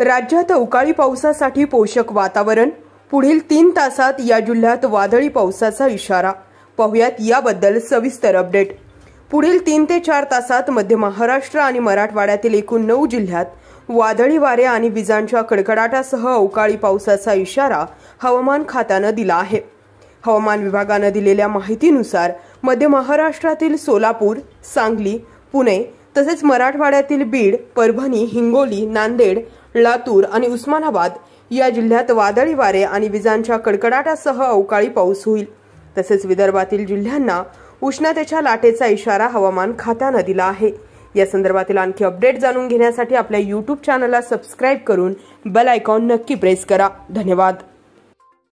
राज्यात अवकाळी पावसासाठी पोषक वातावरण पुढील तीन तासात या जिल्ह्यात वादळी पावसाचा इशारा पाहुयात याबद्दल सविस्तर अपडेट पुढील तीन ते चार तासात मध्य महाराष्ट्र आणि मराठवाड्यातील एकूण नऊ जिल्ह्यात वादळी वारे आणि विजांच्या कडकडाटासह अवकाळी पावसाचा इशारा हवामान खात्यानं दिला आहे हवामान विभागानं दिलेल्या माहितीनुसार मध्य महाराष्ट्रातील सोलापूर सांगली पुणे तसेच मराठवाड्यातील बीड परभणी हिंगोली नांदेड लातूर आणि उस्मानाबाद या जिल्ह्यात वादळी वारे आणि विजांच्या कडकडाटासह अवकाळी पाऊस होईल तसेच विदर्भातील जिल्ह्यांना उष्णतेच्या लाटेचा इशारा हवामान खात्यानं दिला आहे या संदर्भातील आणखी अपडेट जाणून घेण्यासाठी आपल्या यूट्यूब चॅनलला सबस्क्राईब करून बेल आयकॉन नक्की प्रेस करा धन्यवाद